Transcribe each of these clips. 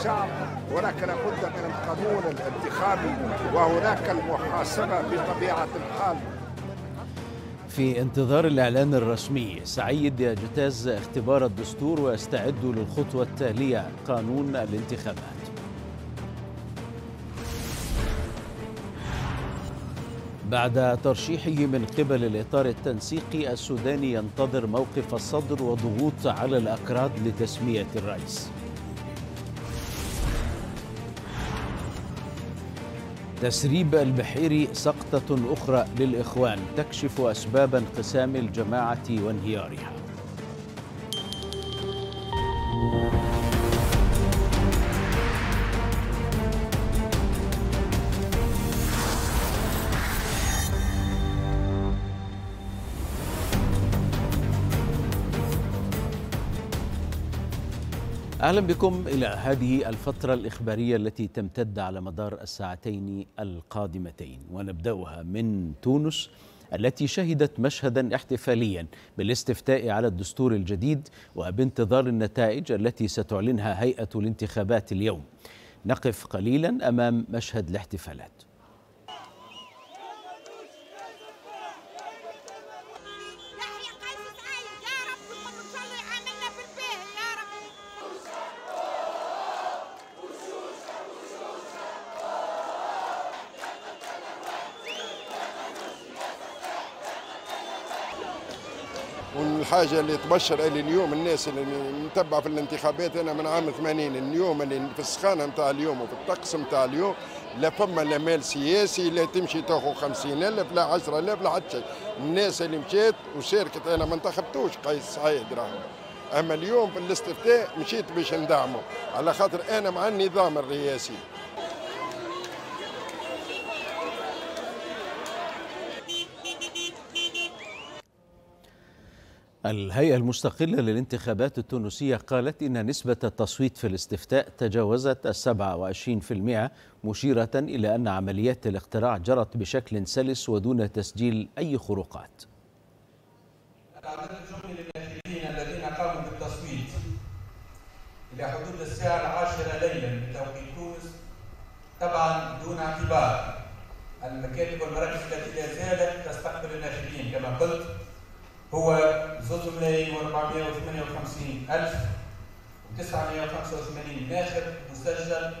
الشعب ولكن لابد من القانون الانتخابي وهناك المحاسبه بطبيعه الحال في انتظار الإعلان الرسمي سعيد يجتاز اختبار الدستور ويستعد للخطوة التالية قانون الانتخابات بعد ترشيحه من قبل الإطار التنسيقي السوداني ينتظر موقف الصدر وضغوط على الأكراد لتسمية الرئيس تسريب البحيري سقطة أخرى للإخوان تكشف أسباب انقسام الجماعة وانهيارها أهلا بكم إلى هذه الفترة الإخبارية التي تمتد على مدار الساعتين القادمتين ونبدأها من تونس التي شهدت مشهدا احتفاليا بالاستفتاء على الدستور الجديد وبانتظار النتائج التي ستعلنها هيئة الانتخابات اليوم نقف قليلا أمام مشهد الاحتفالات الحاجه اللي تبشر اللي اليوم الناس اللي متبعه في الانتخابات انا من عام 80 اليوم اللي في السخانه نتاع اليوم وفي الطقس نتاع اليوم لا فما لا مال سياسي لا تمشي تاخذ 50000 لا 10000 لا حتى شيء الناس اللي مشات وشاركت انا ما انتخبتوش قيس سعيد راهو اما اليوم في الاستفتاء مشيت باش ندعمه على خاطر انا مع النظام الرئاسي الهيئة المستقلة للانتخابات التونسية قالت إن نسبة التصويت في الاستفتاء تجاوزت السبعة وعشرين في المئة مشيرة إلى أن عمليات الاقتراع جرت بشكل سلس ودون تسجيل أي خروقات الذين قاموا بالتصويت إلى حدود الساعة العاشرة ليلا بتوقيت تونس طبعا دون اعتبار المكاتب والمراكز التي لا زالت تستقبل الناشئين كما قلت هو زوج ملايين و458 ألف و985 ناخب مسجل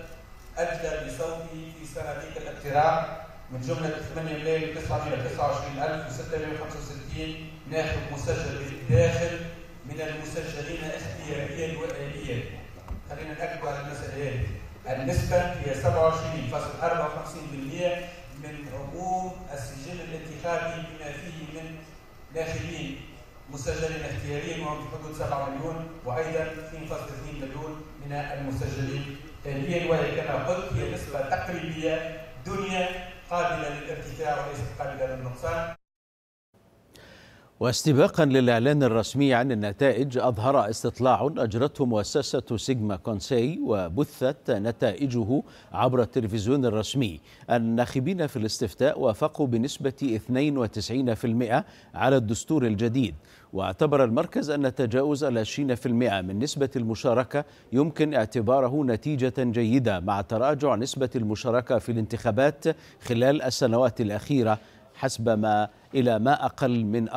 أدلى بصوته في صناديق الاقتراع من جملة 8 ملايين و929 ألف و665 ناخب مسجل بالداخل من المسجلين اختياريا وآليا. خلينا نأكد على المسألة هذه. النسبة هي 27.54% من عموم السجل الانتخابي بما فيه من داخلين مسجلين اختياريين وهم في حدود 7 مليون وايضا 2 مليون من المسجلين حاليا وهي كما قلت هي نسبه تقريبيه دنيا قابله للارتفاع وليست قابله للنقصان واستباقا للإعلان الرسمي عن النتائج أظهر استطلاع أجرته مؤسسة سيجما كونسي وبثت نتائجه عبر التلفزيون الرسمي الناخبين في الاستفتاء وافقوا بنسبة 92% على الدستور الجديد واعتبر المركز أن تجاوز ال 20% من نسبة المشاركة يمكن اعتباره نتيجة جيدة مع تراجع نسبة المشاركة في الانتخابات خلال السنوات الأخيرة حسب ما إلى ما أقل من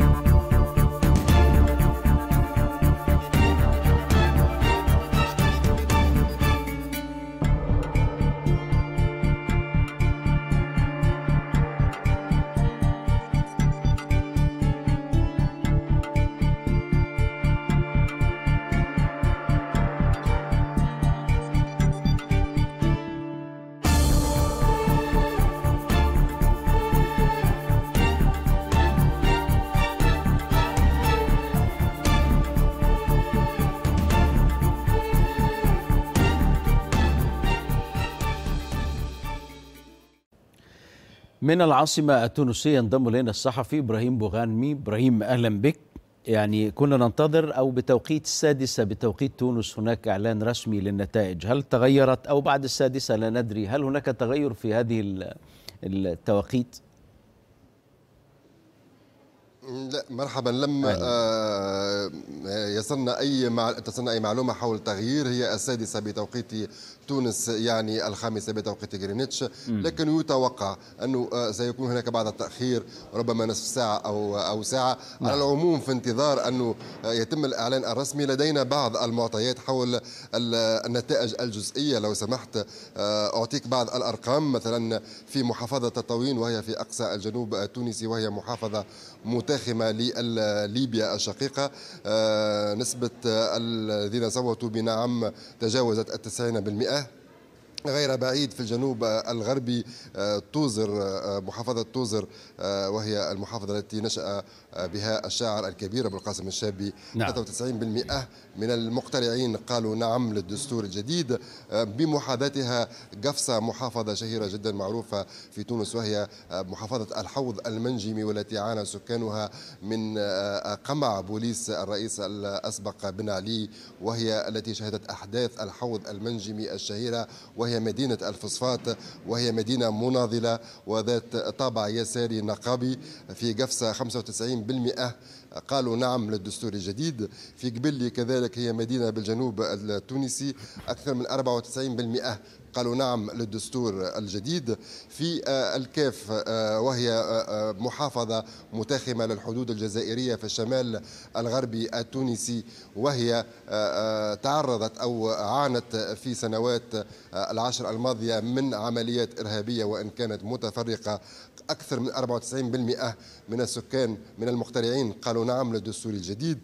40% من العاصمة التونسية ينضم إلينا الصحفي إبراهيم بوغانمي إبراهيم أهلا بك يعني كنا ننتظر أو بتوقيت السادسة بتوقيت تونس هناك إعلان رسمي للنتائج هل تغيرت أو بعد السادسة لا ندري هل هناك تغير في هذه التوقيت؟ لا مرحبا لم آه، آه، يصلنا اي مع... تصلنا اي معلومه حول تغيير هي السادسه بتوقيت تونس يعني الخامسة بتوقيت غرينتش لكن يتوقع أنه آه، سيكون هناك بعض التأخير ربما نصف ساعة أو أو ساعة نعم. على العموم في انتظار أنه آه، يتم الإعلان الرسمي لدينا بعض المعطيات حول النتائج الجزئية لو سمحت آه، أعطيك بعض الأرقام مثلا في محافظة تطاوين وهي في أقصى الجنوب التونسي وهي محافظة متاخمة لليبيا الشقيقة نسبة الذين صوتوا بنعم تجاوزت التسعين 90% غير بعيد في الجنوب الغربي آه، توزر آه، محافظة توزر آه، وهي المحافظة التي نشأ بها الشاعر الكبير ابو القاسم الشابي نعم. 93% من المقترعين قالوا نعم للدستور الجديد آه، بمحاذاتها قفصه محافظه شهيره جدا معروفه في تونس وهي آه، محافظه الحوض المنجمي والتي عانى سكانها من آه، قمع بوليس الرئيس الاسبق بن علي وهي التي شهدت احداث الحوض المنجمي الشهيره وهي مدينه الفوسفات وهي مدينه مناضله وذات طابع يساري نقابي في قفصه 95 قالوا نعم للدستور الجديد في قبلي كذلك هي مدينة بالجنوب التونسي أكثر من 94% قالوا نعم للدستور الجديد في آه، الكاف آه، وهي آه، محافظة متاخمة للحدود الجزائرية في الشمال الغربي التونسي وهي تعرضت أو عانت في سنوات العشر الماضية من عمليات إرهابية وإن كانت متفرقة أكثر من 94% من السكان من المخترعين قالوا نعم للدستور الجديد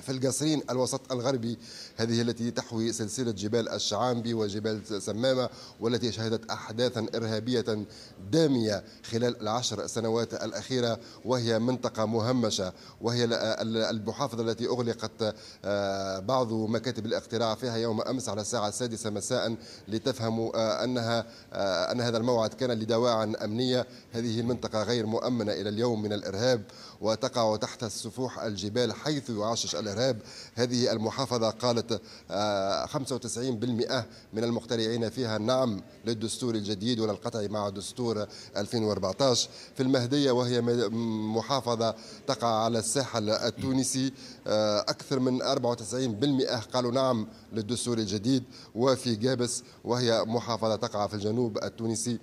في القصرين الوسط الغربي هذه التي تحوي سلسلة جبال الشعامبي وجبال سمامة والتي شهدت أحداثا إرهابية دامية خلال العشر سنوات الأخيرة وهي منطقة مهمشة وهي المحافظة التي أغلقت آه، بعض مكاتب الاقتراع فيها يوم أمس على الساعة السادسة مساء لتفهموا آه، أنها آه، أن هذا الموعد كان لدواعٍ أمنية هذه المنطقة غير مؤمنة إلى اليوم من الإرهاب وتقع تحت السفوح الجبال حيث يعشش الإرهاب هذه المحافظة قالت بنسبة آه، 95% من المقترعين فيها نعم للدستور الجديد وللقطع مع دستور 2014 في المهدية وهي محافظة تقع على الساحل التونسي آه، أكثر من 94% قالوا نعم للدستور الجديد وفي جابس وهي محافظة تقع في الجنوب التونسي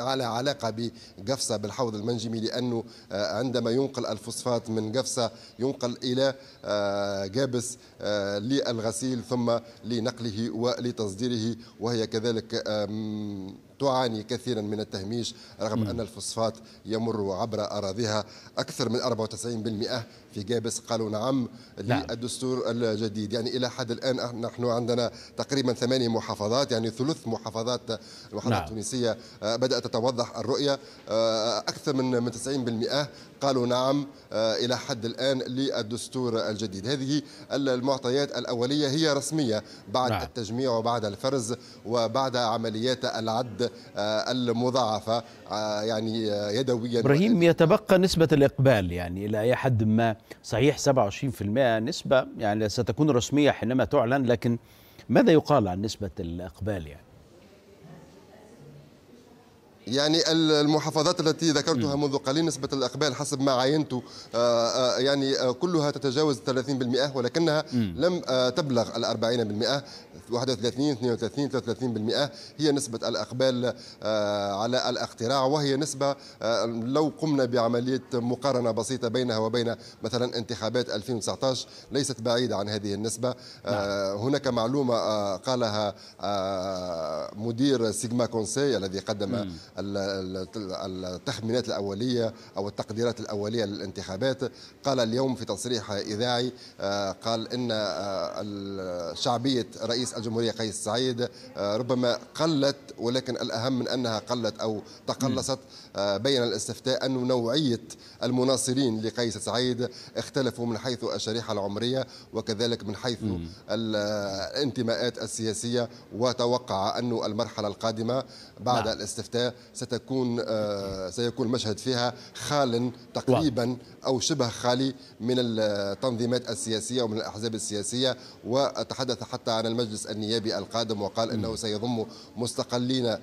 على علاقة بقفصة بالحوض المنجمي لأنه آه، عندما ينقل الفوسفات من قفصة ينقل إلى جابس آه، آه، للغسيل ثم لنقله ولتصديره وهي كذلك تعاني كثيرا من التهميش رغم م. أن الفوسفات يمر عبر أراضيها أكثر من 94% في جابس قالوا نعم, نعم للدستور الجديد يعني إلى حد الآن نحن عندنا تقريبا ثمانية محافظات يعني ثلث محافظات المحافظات نعم. التونسية آه، بدأت تتوضح الرؤية آه، أكثر من من 90% قالوا نعم آه، إلى حد الآن للدستور الجديد هذه المعطيات الأولية هي رسمية بعد نعم. التجميع وبعد الفرز وبعد عمليات العد المضاعفة يعني يدويا إبراهيم يتبقى نسبة الإقبال يعني إلى أي حد ما صحيح 27% نسبة يعني ستكون رسمية حينما تعلن لكن ماذا يقال عن نسبة الإقبال يعني؟ يعني المحافظات التي ذكرتها منذ قليل نسبة الإقبال حسب ما عاينت آه، آه، آه، يعني كلها تتجاوز 30% ولكنها لم تبلغ ال 40% 31 32 33% هي نسبة الإقبال على الاقتراع وهي نسبة لو قمنا بعملية مقارنة بسيطة بينها وبين مثلا انتخابات 2019 ليست بعيدة عن هذه النسبة نعم. هناك معلومة قالها مدير سيجما كونسي الذي قدم التخمينات الأولية أو التقديرات الأولية للانتخابات قال اليوم في تصريح إذاعي آه، قال إن آه، شعبية رئيس الجمهورية قيس سعيد آه، ربما قلت ولكن الأهم من أنها قلت أو تقلصت م. آه، بين الاستفتاء أن نوعية المناصرين لقيس سعيد اختلفوا من حيث الشريحة العمرية وكذلك من حيث آه، الانتماءات السياسية وتوقع أن المرحلة القادمة بعد نعم. الاستفتاء ستكون آه، سيكون المشهد فيها خال تقريبا أو شبه خالي من التنظيمات السياسية ومن الأحزاب السياسية وتحدث حتى عن المجلس النيابي القادم وقال أنه سيضم مستقلين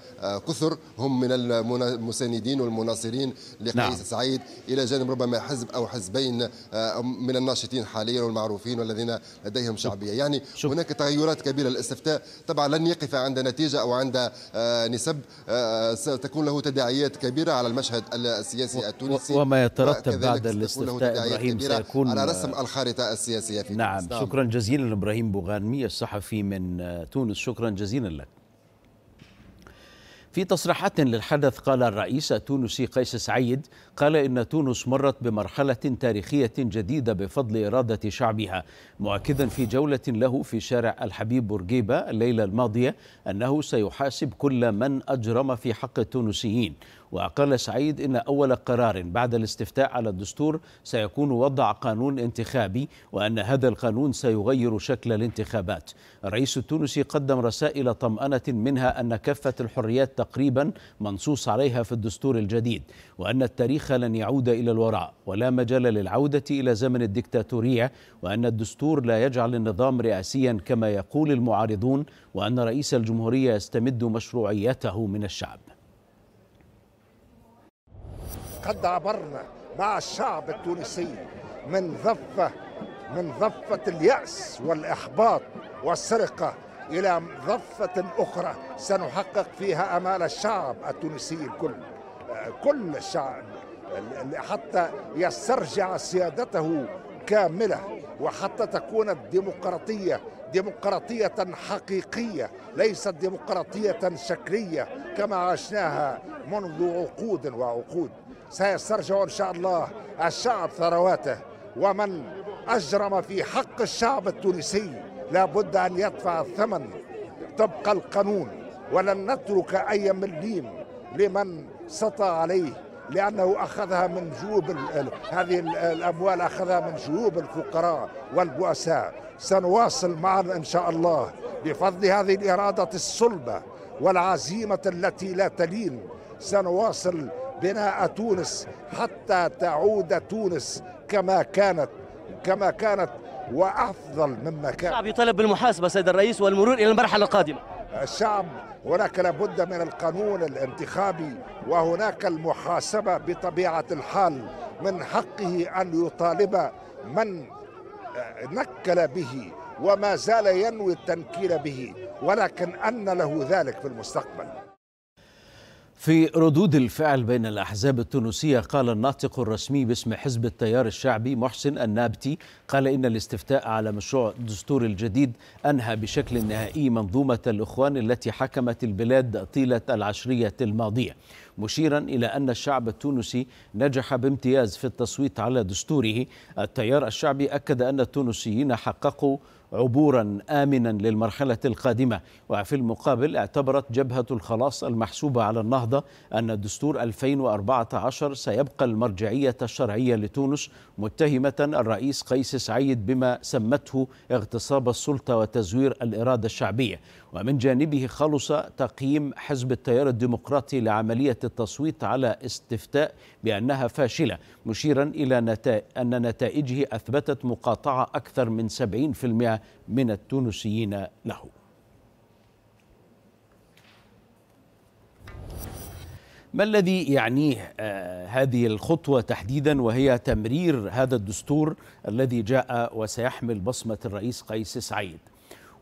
كثر هم من المساندين والمناصرين لقيس نعم. سعيد الى جانب ربما حزب او حزبين آه، من الناشطين حاليا والمعروفين والذين لديهم شعبيه يعني شوف. هناك تغيرات كبيره الاستفتاء طبعا لن يقف عند نتيجه او عند آه، نسب آه، ستكون له تداعيات كبيره على المشهد السياسي التونسي وما يترتب بعد الاستفتاء ابراهيم سيكون على رسم الخارطه السياسيه في نعم. نعم شكرا جزيلا ابراهيم بوغانمي الصحفي من تونس شكرا جزيلا لك في تصريحات للحدث قال الرئيس التونسي قيس سعيد قال إن تونس مرت بمرحلة تاريخية جديدة بفضل إرادة شعبها مؤكدا في جولة له في شارع الحبيب بورقيبة الليلة الماضية أنه سيحاسب كل من أجرم في حق التونسيين وقال سعيد أن أول قرار بعد الاستفتاء على الدستور سيكون وضع قانون انتخابي وأن هذا القانون سيغير شكل الانتخابات الرئيس التونسي قدم رسائل طمأنة منها أن كافة الحريات تقريبا منصوص عليها في الدستور الجديد وأن التاريخ لن يعود إلى الوراء ولا مجال للعودة إلى زمن الدكتاتورية وأن الدستور لا يجعل النظام رئاسيا كما يقول المعارضون وأن رئيس الجمهورية يستمد مشروعيته من الشعب قد عبرنا مع الشعب التونسي من ضفة من ضفة اليأس والإحباط والسرقة إلى ضفة أخرى سنحقق فيها أمال الشعب التونسي الكل كل الشعب حتى يسترجع سيادته كاملة وحتى تكون الديمقراطية ديمقراطية حقيقية ليست ديمقراطية شكلية كما عشناها منذ عقود وعقود سيسترجع إن شاء الله الشعب ثرواته ومن أجرم في حق الشعب التونسي لابد أن يدفع الثمن طبق القانون ولن نترك أي مليم لمن سطى عليه لأنه أخذها من جيوب هذه الأموال أخذها من جيوب الفقراء والبؤساء سنواصل معا إن شاء الله بفضل هذه الإرادة الصلبة والعزيمة التي لا تلين سنواصل بناء تونس حتى تعود تونس كما كانت كما كانت وافضل مما كان الشعب يطالب بالمحاسبه سيد الرئيس والمرور الى المرحله القادمه الشعب هناك لابد من القانون الانتخابي وهناك المحاسبه بطبيعه الحال من حقه ان يطالب من آه، نكل به وما زال ينوي التنكيل به ولكن ان له ذلك في المستقبل في ردود الفعل بين الأحزاب التونسية قال الناطق الرسمي باسم حزب التيار الشعبي محسن النابتي قال إن الاستفتاء على مشروع الدستور الجديد أنهى بشكل نهائي منظومة الإخوان التي حكمت البلاد طيلة العشرية الماضية مشيرا إلى أن الشعب التونسي نجح بامتياز في التصويت على دستوره التيار الشعبي أكد أن التونسيين حققوا عبورا امنا للمرحله القادمه وفي المقابل اعتبرت جبهه الخلاص المحسوبه على النهضه ان دستور 2014 سيبقى المرجعيه الشرعيه لتونس متهمه الرئيس قيس سعيد بما سمته اغتصاب السلطه وتزوير الاراده الشعبيه ومن جانبه خلص تقييم حزب التيار الديمقراطي لعملية التصويت على استفتاء بأنها فاشلة مشيرا إلى نتائج أن نتائجه أثبتت مقاطعة أكثر من 70% من التونسيين له ما الذي يعنيه آه، هذه الخطوة تحديدا وهي تمرير هذا الدستور الذي جاء وسيحمل بصمة الرئيس قيس سعيد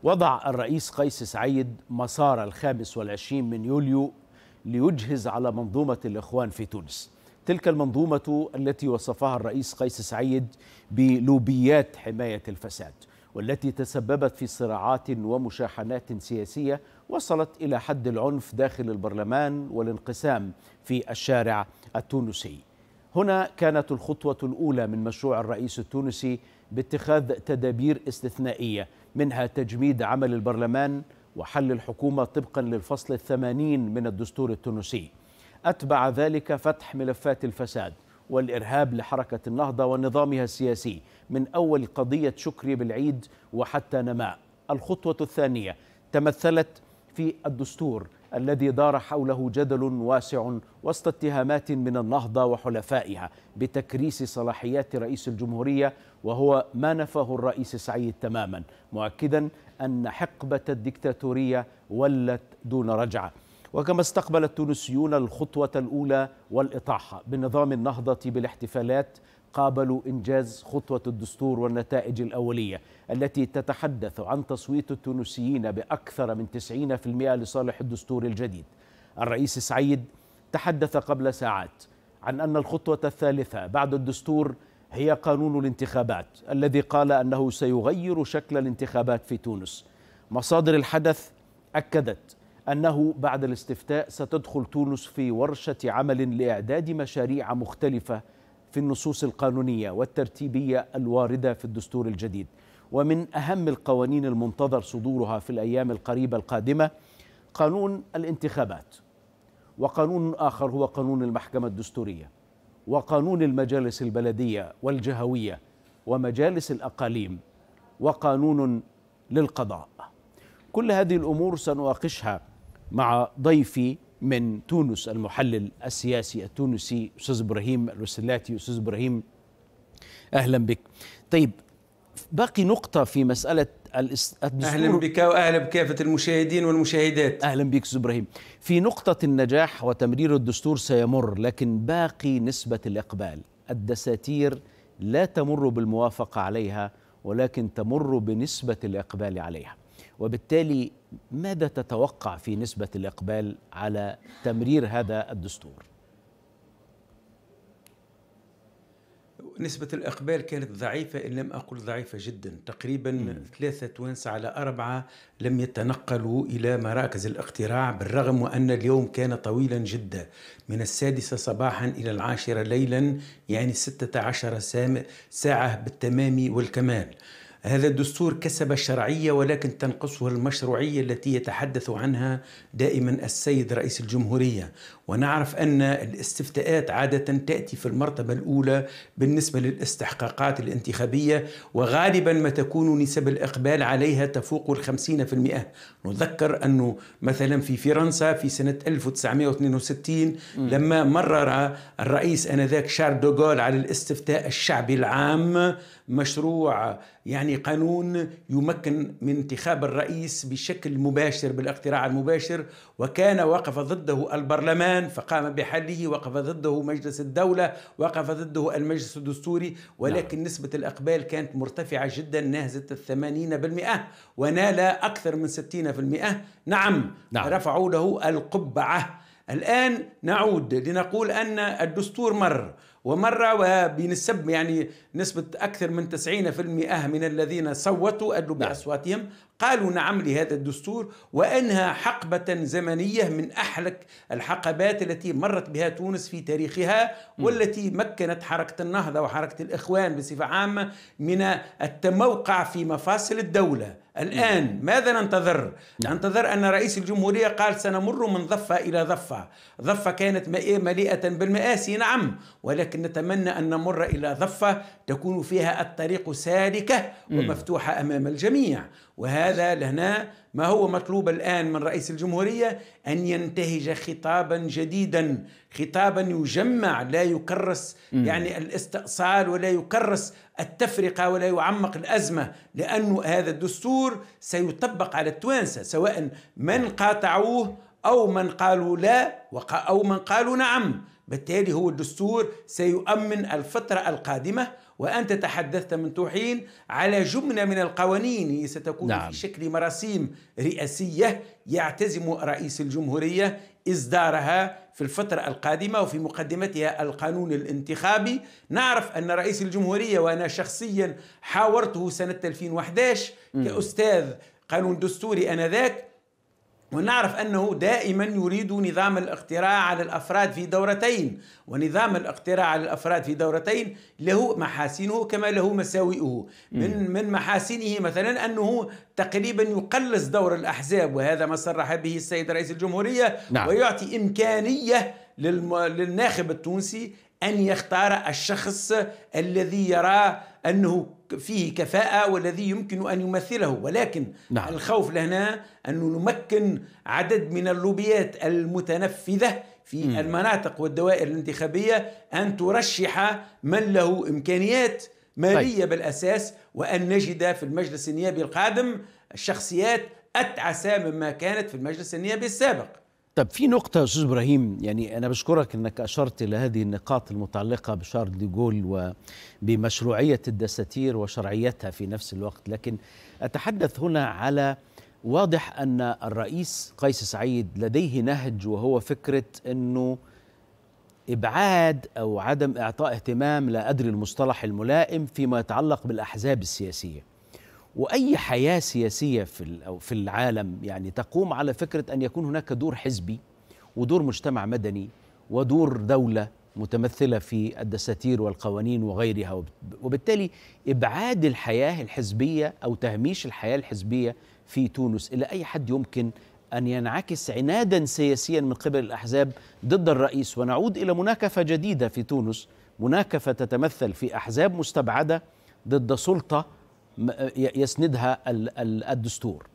وضع الرئيس قيس سعيد مسار الخامس والعشرين من يوليو ليجهز على منظومة الإخوان في تونس تلك المنظومة التي وصفها الرئيس قيس سعيد بلوبيات حماية الفساد والتي تسببت في صراعات ومشاحنات سياسية وصلت إلى حد العنف داخل البرلمان والانقسام في الشارع التونسي هنا كانت الخطوة الأولى من مشروع الرئيس التونسي باتخاذ تدابير استثنائية منها تجميد عمل البرلمان وحل الحكومة طبقا للفصل الثمانين من الدستور التونسي أتبع ذلك فتح ملفات الفساد والإرهاب لحركة النهضة ونظامها السياسي من أول قضية شكري بالعيد وحتى نماء الخطوة الثانية تمثلت في الدستور الذي دار حوله جدل واسع وسط اتهامات من النهضة وحلفائها بتكريس صلاحيات رئيس الجمهورية وهو ما نفاه الرئيس سعيد تماما مؤكدا أن حقبة الدكتاتورية ولت دون رجعة وكما استقبل التونسيون الخطوة الأولى والإطاحة بنظام النهضة بالاحتفالات قابلوا إنجاز خطوة الدستور والنتائج الأولية التي تتحدث عن تصويت التونسيين بأكثر من 90% لصالح الدستور الجديد الرئيس سعيد تحدث قبل ساعات عن أن الخطوة الثالثة بعد الدستور هي قانون الانتخابات الذي قال أنه سيغير شكل الانتخابات في تونس مصادر الحدث أكدت أنه بعد الاستفتاء ستدخل تونس في ورشة عمل لإعداد مشاريع مختلفة في النصوص القانونيه والترتيبيه الوارده في الدستور الجديد ومن اهم القوانين المنتظر صدورها في الايام القريبه القادمه قانون الانتخابات وقانون اخر هو قانون المحكمه الدستوريه وقانون المجالس البلديه والجهويه ومجالس الاقاليم وقانون للقضاء كل هذه الامور سنناقشها مع ضيفي من تونس المحلل السياسي التونسي أستاذ إبراهيم الوسلاتي أستاذ إبراهيم أهلا بك طيب باقي نقطة في مسألة الدستور أهلا بك وأهلا بكافة المشاهدين والمشاهدات أهلا بك أستاذ إبراهيم في نقطة النجاح وتمرير الدستور سيمر لكن باقي نسبة الإقبال الدساتير لا تمر بالموافقة عليها ولكن تمر بنسبة الإقبال عليها وبالتالي ماذا تتوقع في نسبة الإقبال على تمرير هذا الدستور؟ نسبة الإقبال كانت ضعيفة إن لم أقل ضعيفة جدا تقريبا مم. ثلاثة توانسة على أربعة لم يتنقلوا إلى مراكز الاقتراع بالرغم وأن اليوم كان طويلا جدا من السادسة صباحا إلى العاشرة ليلا يعني ستة عشر ساعة بالتمام والكمال هذا الدستور كسب الشرعية ولكن تنقصه المشروعية التي يتحدث عنها دائما السيد رئيس الجمهورية ونعرف أن الاستفتاءات عادة تأتي في المرتبة الأولى بالنسبة للاستحقاقات الانتخابية وغالبا ما تكون نسب الإقبال عليها تفوق الخمسين في المئة نذكر أنه مثلا في فرنسا في سنة 1962 لما مرر الرئيس أنذاك شارل دوغول على الاستفتاء الشعبي العام مشروع يعني قانون يمكن من انتخاب الرئيس بشكل مباشر بالاقتراع المباشر وكان وقف ضده البرلمان فقام بحله وقف ضده مجلس الدولة وقف ضده المجلس الدستوري نعم. ولكن نعم. نسبة الأقبال كانت مرتفعة جدا نهزت الثمانين بالمئة ونال أكثر من ستين في المئة نعم, نعم. رفعوا له القبعة الآن نعود لنقول أن الدستور مر ومرة وبنسب يعني نسبة أكثر من 90% من الذين صوتوا أدلوا نعم. بأصواتهم قالوا نعم لهذا الدستور وأنها حقبة زمنية من أحلك الحقبات التي مرت بها تونس في تاريخها والتي مكنت حركة النهضة وحركة الإخوان بصفة عامة من التموقع في مفاصل الدولة الآن ماذا ننتظر؟ نعم. ننتظر أن رئيس الجمهورية قال سنمر من ضفة إلى ضفة ضفة كانت مليئة بالمآسي نعم ولكن نتمنى أن نمر إلى ضفة تكون فيها الطريق سالكة ومفتوحة أمام الجميع وهذا لهنا ما هو مطلوب الآن من رئيس الجمهورية أن ينتهج خطابا جديدا خطابا يجمع لا يكرس م. يعني الاستئصال ولا يكرس التفرقة ولا يعمق الأزمة لأن هذا الدستور سيطبق على التوانسة سواء من قاطعوه أو من قالوا لا أو من قالوا نعم بالتالي هو الدستور سيؤمن الفترة القادمة وأنت تحدثت من توحين على جملة من القوانين ستكون نعم. في شكل مراسيم رئاسية يعتزم رئيس الجمهورية إصدارها في الفترة القادمة وفي مقدمتها القانون الانتخابي نعرف أن رئيس الجمهورية وأنا شخصيا حاورته سنة 2011 كأستاذ قانون دستوري أنذاك ونعرف أنه دائما يريد نظام الاقتراع على الأفراد في دورتين ونظام الاقتراع على الأفراد في دورتين له محاسنه كما له مساوئه من, من محاسنه مثلا أنه تقريبا يقلص دور الأحزاب وهذا ما صرح به السيد رئيس الجمهورية نعم. ويعطي إمكانية للناخب التونسي أن يختار الشخص الذي يراه أنه فيه كفاءة والذي يمكن أن يمثله ولكن نعم. الخوف لهنا أن نمكن عدد من اللوبيات المتنفذة في م. المناطق والدوائر الانتخابية أن ترشح من له إمكانيات مالية طيب. بالأساس وأن نجد في المجلس النيابي القادم الشخصيات أتعسى مما كانت في المجلس النيابي السابق طب في نقطة يا أستاذ إبراهيم يعني أنا بشكرك أنك أشرت إلى هذه النقاط المتعلقة بشارل ديجول وبمشروعية الدساتير وشرعيتها في نفس الوقت لكن أتحدث هنا على واضح أن الرئيس قيس سعيد لديه نهج وهو فكرة أنه إبعاد أو عدم إعطاء اهتمام لا أدري المصطلح الملائم فيما يتعلق بالأحزاب السياسية واي حياه سياسيه في او في العالم يعني تقوم على فكره ان يكون هناك دور حزبي ودور مجتمع مدني ودور دوله متمثله في الدساتير والقوانين وغيرها وبالتالي ابعاد الحياه الحزبيه او تهميش الحياه الحزبيه في تونس الى اي حد يمكن ان ينعكس عنادا سياسيا من قبل الاحزاب ضد الرئيس ونعود الى مناكفه جديده في تونس مناكفه تتمثل في احزاب مستبعده ضد سلطه يسندها الدستور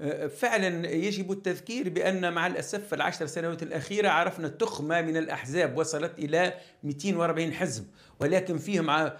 أه، فعلا يجب التذكير بأن مع الأسف العشر سنوات الأخيرة عرفنا تخمة من الأحزاب وصلت إلى 240 حزب ولكن فيهم أه،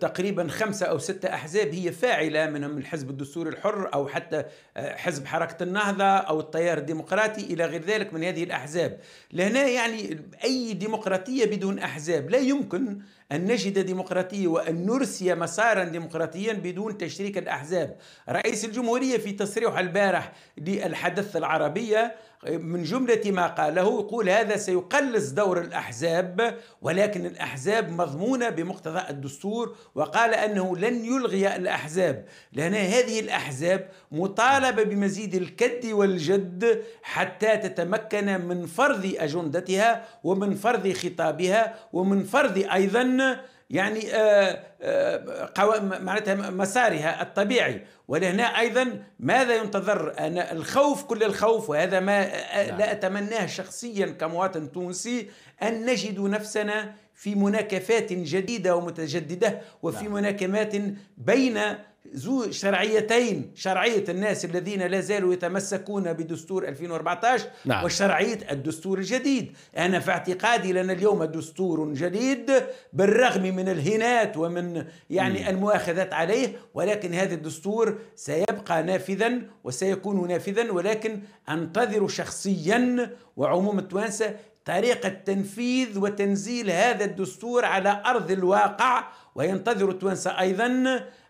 تقريبا خمسة أو ستة أحزاب هي فاعلة منهم الحزب الدستوري الحر أو حتى أه، حزب حركة النهضة أو التيار الديمقراطي إلى غير ذلك من هذه الأحزاب لهنا يعني أي ديمقراطية بدون أحزاب لا يمكن أن نجد ديمقراطية وأن نرسي مسارا ديمقراطيا بدون تشريك الأحزاب رئيس الجمهورية في تصريح البارح للحدث العربية من جملة ما قاله يقول هذا سيقلص دور الأحزاب ولكن الأحزاب مضمونة بمقتضى الدستور وقال أنه لن يلغي الأحزاب لأن هذه الأحزاب مطالبة بمزيد الكد والجد حتى تتمكن من فرض أجندتها ومن فرض خطابها ومن فرض أيضا ضمن يعني آه، آه، معناتها مسارها الطبيعي ولهنا ايضا ماذا ينتظر أنا الخوف كل الخوف وهذا ما آه، نعم. لا اتمناه شخصيا كمواطن تونسي ان نجد نفسنا في مناكفات جديده ومتجدده وفي نعم. مناكمات بين ذو شرعيتين شرعية الناس الذين لا زالوا يتمسكون بدستور 2014 نعم. وشرعية الدستور الجديد أنا في اعتقادي لنا اليوم دستور جديد بالرغم من الهنات ومن يعني م. المؤاخذات عليه ولكن هذا الدستور سيبقى نافذا وسيكون نافذا ولكن أنتظر شخصيا وعموم التوانسة طريقة تنفيذ وتنزيل هذا الدستور على أرض الواقع وينتظر التوانسة أيضا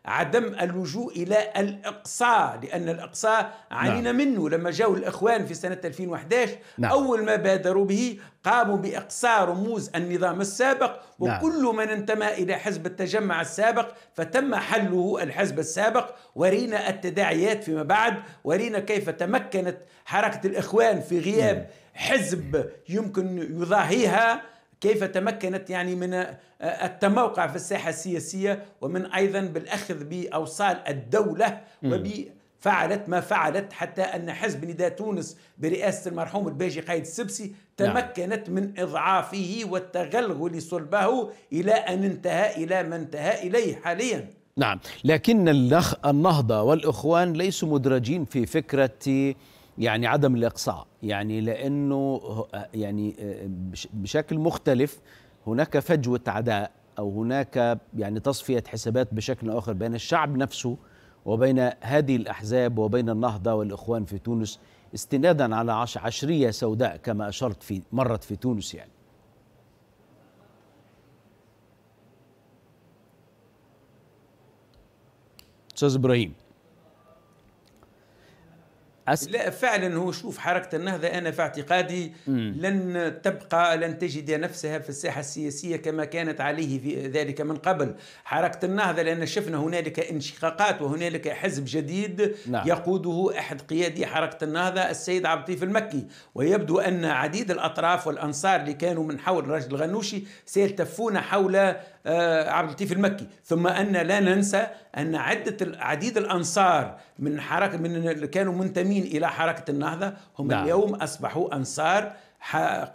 عدم اللجوء إلى الإقصاء لأن الإقصاء عانينا نعم. منه لما جاءوا الإخوان في سنة 2011 نعم. أول ما بادروا به قاموا بإقصاء رموز النظام السابق نعم. وكل من انتمى إلى حزب التجمع السابق فتم حله الحزب السابق ورينا التداعيات فيما بعد ورينا كيف تمكنت حركة الإخوان في غياب نعم. حزب يمكن يضاهيها كيف تمكنت يعني من آه، آه، التموقع في الساحة السياسية ومن أيضا بالأخذ بأوصال الدولة وب فعلت ما فعلت حتى أن حزب نداء تونس برئاسة المرحوم الباجي قايد السبسي تمكنت من إضعافه والتغلغل صلبه إلى أن انتهى إلى ما انتهى إليه حاليا نعم لكن النهضة والإخوان ليسوا مدرجين في فكرة يعني عدم الإقصاء يعني لأنه يعني آه، بشكل مختلف هناك فجوة عداء أو هناك يعني تصفية حسابات بشكل آخر بين الشعب نفسه وبين هذه الأحزاب وبين النهضة والإخوان في تونس استنادا على عش عشرية سوداء كما أشرت في مرت في تونس يعني استاذ ابراهيم أس... لا فعلا هو شوف حركة النهضة أنا في اعتقادي مم. لن تبقى لن تجد نفسها في الساحة السياسية كما كانت عليه في ذلك من قبل حركة النهضة لأن شفنا هنالك انشقاقات وهنالك حزب جديد نعم. يقوده أحد قيادي حركة النهضة السيد عبد اللطيف المكي ويبدو أن عديد الأطراف والأنصار اللي كانوا من حول راشد الغنوشي سيلتفون حول آه، عبد اللطيف المكي ثم أن لا ننسى أن عدة عديد الأنصار من حركة من كانوا منتمين القادمين إلى حركة النهضة هم نعم. اليوم أصبحوا أنصار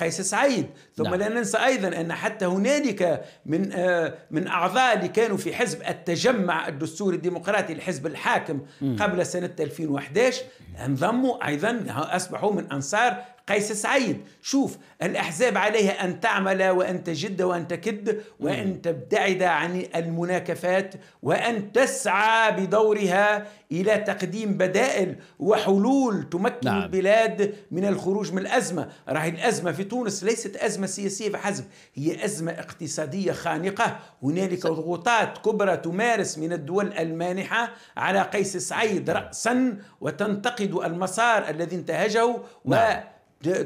قيس سعيد ثم نعم. لا ننسى أيضا أن حتى هنالك من آه، من أعضاء اللي كانوا في حزب التجمع الدستوري الديمقراطي الحزب الحاكم م. قبل سنة 2011 انضموا أيضا أصبحوا من أنصار قيس سعيد شوف الأحزاب عليها أن تعمل وأن تجد وأن تكد وأن تبتعد عن المناكفات وأن تسعى بدورها إلى تقديم بدائل وحلول تمكن نعم. البلاد من الخروج من الأزمة راهي الأزمة في تونس ليست أزمة سياسية فحسب هي أزمة اقتصادية خانقة هنالك ضغوطات كبرى تمارس من الدول المانحة على قيس سعيد نعم. رأسا وتنتقد المسار الذي انتهجه نعم. و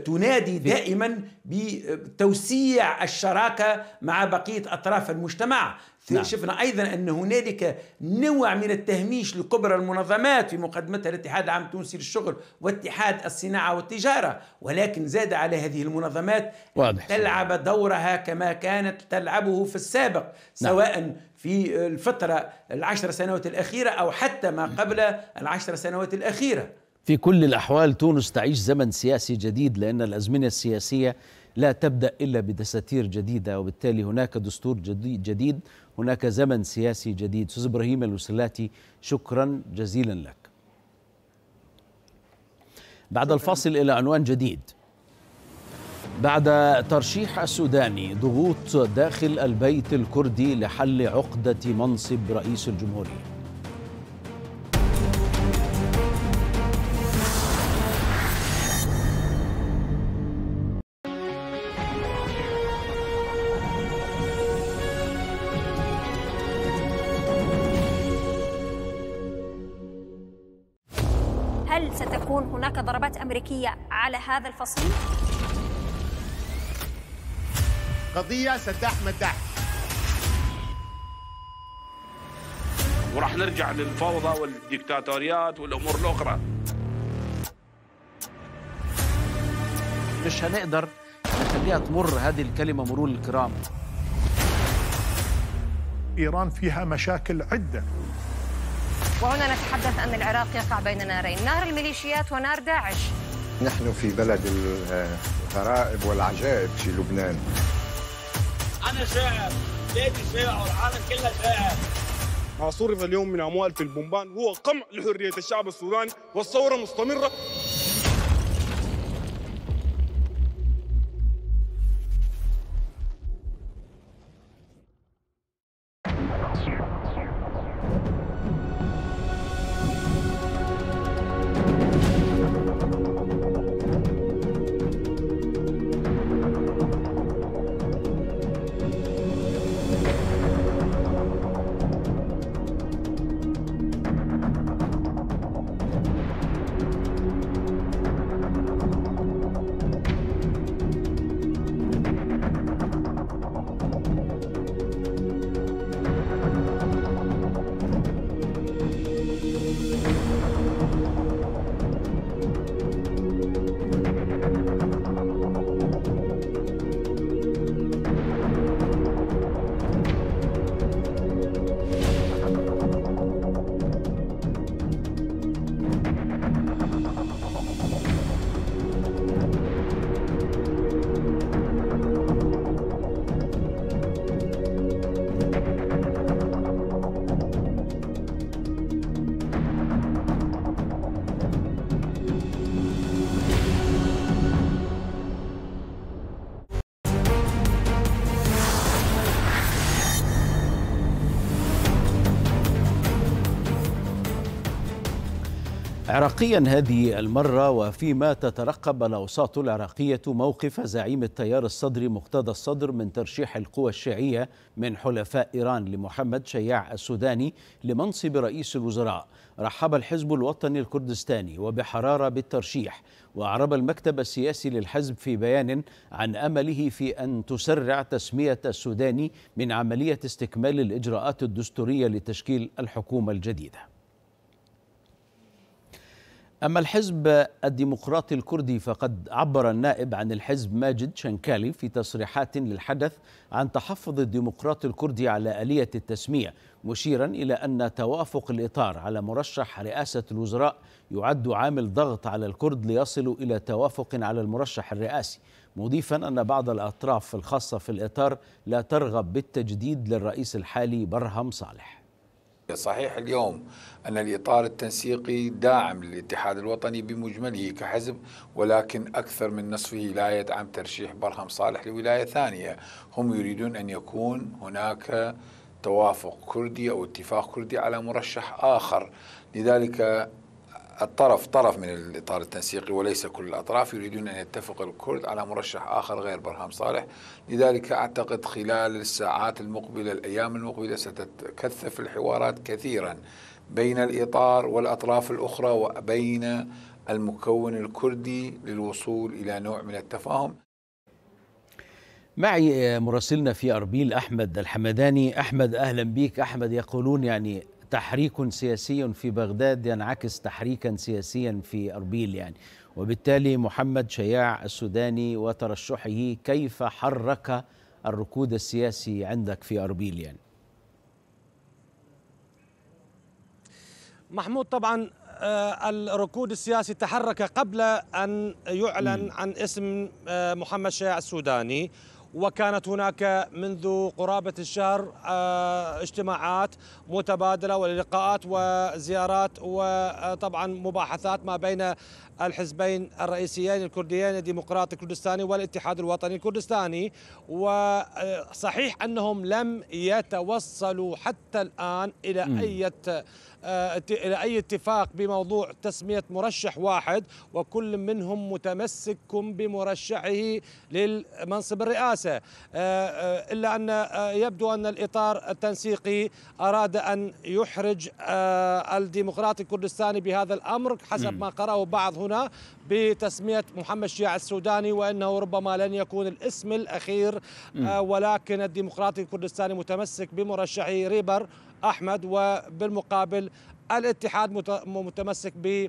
تنادي دائما بتوسيع الشراكه مع بقيه اطراف المجتمع نعم. شفنا ايضا ان هنالك نوع من التهميش لكبرى المنظمات في مقدمتها الاتحاد العام التونسي للشغل واتحاد الصناعه والتجاره ولكن زاد على هذه المنظمات واضح. تلعب دورها كما كانت تلعبه في السابق نعم. سواء نعم. في الفتره العشر سنوات الاخيره او حتى ما نعم. قبل العشر سنوات الاخيره في كل الأحوال تونس تعيش زمن سياسي جديد لأن الأزمنة السياسية لا تبدأ إلا بدساتير جديدة وبالتالي هناك دستور جديد, جديد هناك زمن سياسي جديد أستاذ إبراهيم الوسلاتي شكرا جزيلا لك بعد الفاصل إلى عنوان جديد بعد ترشيح السوداني ضغوط داخل البيت الكردي لحل عقدة منصب رئيس الجمهورية على هذا الفصيل؟ قضية سداح مداح وراح نرجع للفوضى والديكتاتوريات والامور الاخرى مش هنقدر نخليها تمر هذه الكلمه مرور الكرام ايران فيها مشاكل عده وهنا نتحدث ان العراق يقع بين نارين نار الميليشيات ونار داعش نحن في بلد الغرائب والعجائب في لبنان أنا شاعر بيتي شاعر العالم كلها شاعر ما صرف اليوم من أموال في البومبان هو قمع لحرية الشعب السوداني والثورة مستمرة عراقيا هذه المرة وفيما تترقب الأوساط العراقية موقف زعيم التيار الصدري مقتدى الصدر من ترشيح القوى الشيعية من حلفاء إيران لمحمد شياع السوداني لمنصب رئيس الوزراء رحب الحزب الوطني الكردستاني وبحرارة بالترشيح وأعرب المكتب السياسي للحزب في بيان عن أمله في أن تسرع تسمية السوداني من عملية استكمال الإجراءات الدستورية لتشكيل الحكومة الجديدة أما الحزب الديمقراطي الكردي فقد عبر النائب عن الحزب ماجد شنكالي في تصريحات للحدث عن تحفظ الديمقراطي الكردي على آلية التسمية مشيرا إلى أن توافق الإطار على مرشح رئاسة الوزراء يعد عامل ضغط على الكرد ليصلوا إلى توافق على المرشح الرئاسي مضيفا أن بعض الأطراف الخاصة في الإطار لا ترغب بالتجديد للرئيس الحالي برهم صالح صحيح اليوم أن الإطار التنسيقي داعم للاتحاد الوطني بمجمله كحزب ولكن أكثر من نصفه لا يدعم ترشيح برهم صالح لولاية ثانية هم يريدون أن يكون هناك توافق كردي أو اتفاق كردي على مرشح آخر لذلك الطرف طرف من الإطار التنسيقي وليس كل الأطراف يريدون أن يتفق الكرد على مرشح آخر غير برهام صالح لذلك أعتقد خلال الساعات المقبلة الأيام المقبلة ستتكثف الحوارات كثيرا بين الإطار والأطراف الأخرى وبين المكون الكردي للوصول إلى نوع من التفاهم معي آه، مراسلنا في أربيل أحمد الحمداني أحمد أهلا بك أحمد يقولون يعني تحريك سياسي في بغداد ينعكس تحريكا سياسيا في اربيل يعني وبالتالي محمد شياع السوداني وترشحه كيف حرك الركود السياسي عندك في اربيل يعني محمود طبعا آه، الركود السياسي تحرك قبل ان يعلن عن اسم آه، محمد شياع السوداني وكانت هناك منذ قرابة الشهر آه، اجتماعات متبادلة ولقاءات وزيارات وطبعا مباحثات ما بين الحزبين الرئيسيين الكرديين الديمقراطي الكردستاني والاتحاد الوطني الكردستاني وصحيح أنهم لم يتوصلوا حتى الآن إلى أي آه، إلى أي اتفاق بموضوع تسمية مرشح واحد وكل منهم متمسك بمرشحه للمنصب الرئاسة آه، آه، إلا أن يبدو أن الإطار التنسيقي أراد أن يحرج الديمقراطي الكردستاني بهذا الأمر حسب ما قرأه بعض هنا بتسمية محمد الشيع السوداني وأنه ربما لن يكون الاسم الأخير آه، ولكن الديمقراطي الكردستاني متمسك بمرشحه ريبر أحمد وبالمقابل الاتحاد متمسك ب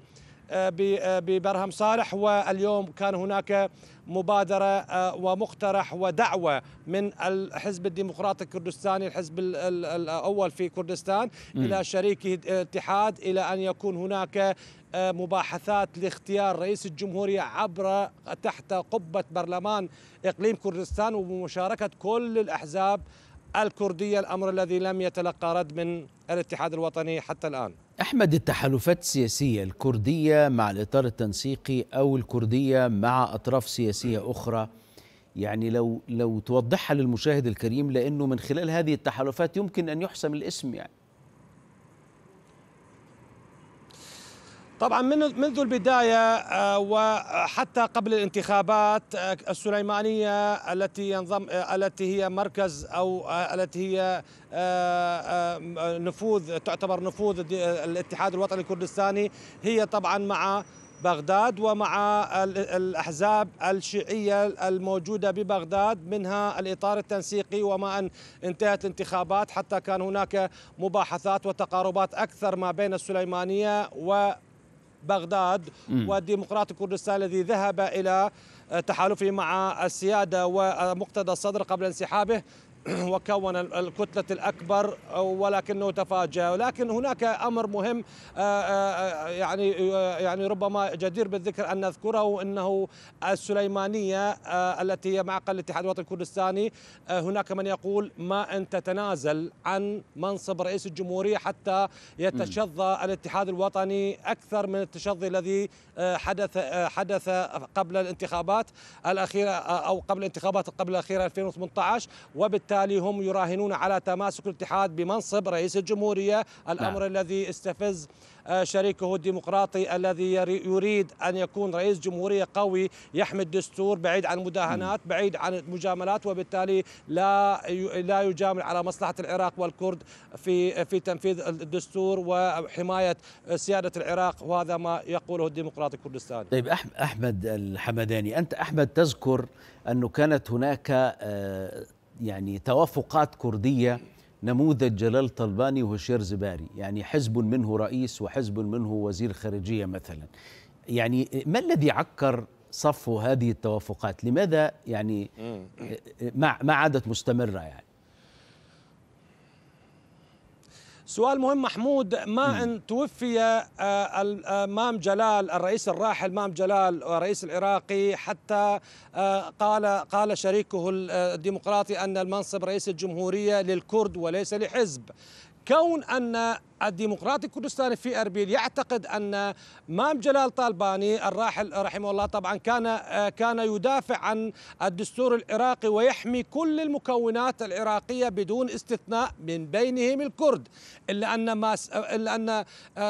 آه، آه، ببرهم صالح واليوم كان هناك مبادرة ومقترح ودعوة من الحزب الديمقراطي الكردستاني الحزب الأول في كردستان م. إلى شريكه اتحاد إلى أن يكون هناك مباحثات لاختيار رئيس الجمهورية عبر تحت قبة برلمان إقليم كردستان وبمشاركة كل الأحزاب الكردية الأمر الذي لم يتلقى رد من الاتحاد الوطني حتى الآن أحمد التحالفات السياسية الكردية مع الإطار التنسيقي أو الكردية مع أطراف سياسية أخرى يعني لو لو توضحها للمشاهد الكريم لأنه من خلال هذه التحالفات يمكن أن يحسم الاسم يعني طبعا من منذ البداية آه، وحتى قبل الانتخابات آه، السليمانية التي ينضم آه، التي هي مركز أو التي هي نفوذ تعتبر نفوذ الاتحاد الوطني الكردستاني هي طبعا مع بغداد ومع الأحزاب الشيعية الموجودة ببغداد منها الإطار التنسيقي وما أن انتهت الانتخابات حتى كان هناك مباحثات وتقاربات أكثر ما بين السليمانية و بغداد وديمقراط كردستان الذي ذهب إلى تحالفه مع السيادة ومقتدى الصدر قبل انسحابه وكون الكتلة الأكبر ولكنه تفاجأ ولكن هناك أمر مهم آه، آه، آه، يعني يعني ربما جدير بالذكر أن نذكره أنه السليمانية التي هي معقل الاتحاد الوطني الكردستاني هناك من يقول ما أن تتنازل عن منصب رئيس الجمهورية حتى يتشظى الاتحاد الوطني أكثر من التشظي الذي حدث حدث قبل الانتخابات الأخيرة أو قبل الانتخابات قبل الأخيرة 2018 وبالتالي وبالتالي هم يراهنون على تماسك الاتحاد بمنصب رئيس الجمهورية الأمر لا. نعم. الذي استفز آه، شريكه الديمقراطي الذي يريد أن يكون رئيس جمهورية قوي يحمي الدستور بعيد عن المداهنات بعيد عن المجاملات وبالتالي لا لا يجامل على مصلحة العراق والكرد في في تنفيذ الدستور وحماية سيادة العراق وهذا ما يقوله الديمقراطي الكردستاني طيب أحمد الحمداني أنت أحمد تذكر أنه كانت هناك آه، يعني توافقات كردية نموذج جلال طلباني وهشير زباري يعني حزب منه رئيس وحزب منه وزير خارجية مثلا يعني ما الذي عكر صفو هذه التوافقات لماذا يعني ما عادت مستمرة يعني سؤال مهم محمود ما ان توفي آه، آه، مام جلال الرئيس الراحل مام جلال الرئيس العراقي حتى آه، قال قال شريكه الديمقراطي ان المنصب رئيس الجمهوريه للكرد وليس لحزب كون ان الديمقراطي الكردستاني في اربيل يعتقد ان مام جلال طالباني الراحل رحمه الله طبعا كان كان يدافع عن الدستور العراقي ويحمي كل المكونات العراقيه بدون استثناء من بينهم الكرد الا ان ما الا ان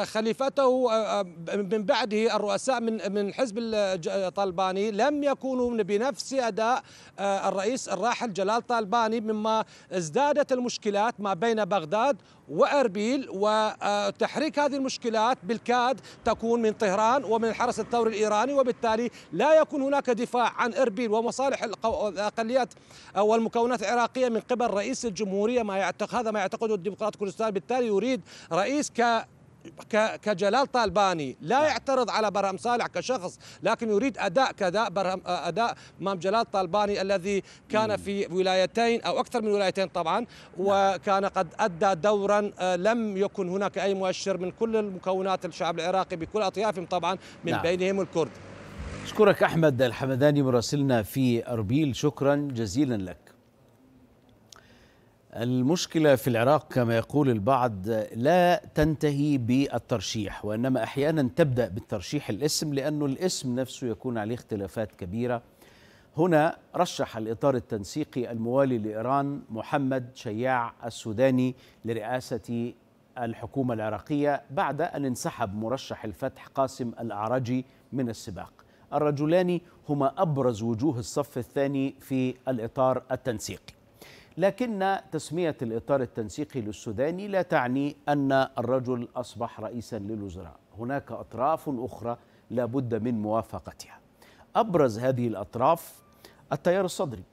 خليفته من بعده الرؤساء من من حزب الطالباني لم يكونوا بنفس اداء الرئيس الراحل جلال طالباني مما ازدادت المشكلات ما بين بغداد واربيل و تحريك هذه المشكلات بالكاد تكون من طهران ومن الحرس الثوري الإيراني وبالتالي لا يكون هناك دفاع عن إربيل ومصالح الأقليات والمكونات العراقية من قبل رئيس الجمهورية ما يعتقد هذا ما يعتقده الديمقراط كردستان بالتالي يريد رئيس ك كجلال طالباني لا نعم. يعترض على برهم صالح كشخص لكن يريد اداء كذا برهم اداء امام جلال طالباني الذي كان في ولايتين او اكثر من ولايتين طبعا نعم. وكان قد ادى دورا لم يكن هناك اي مؤشر من كل المكونات الشعب العراقي بكل اطيافهم طبعا من نعم. بينهم الكرد اشكرك احمد الحمداني مراسلنا في اربيل شكرا جزيلا لك المشكله في العراق كما يقول البعض لا تنتهي بالترشيح وانما احيانا تبدا بالترشيح الاسم لانه الاسم نفسه يكون عليه اختلافات كبيره هنا رشح الاطار التنسيقي الموالي لايران محمد شياع السوداني لرئاسه الحكومه العراقيه بعد ان انسحب مرشح الفتح قاسم الاعرجي من السباق الرجلان هما ابرز وجوه الصف الثاني في الاطار التنسيقي لكن تسمية الإطار التنسيقي للسوداني لا تعني أن الرجل أصبح رئيسا للوزراء هناك أطراف أخرى لا بد من موافقتها أبرز هذه الأطراف التيار الصدري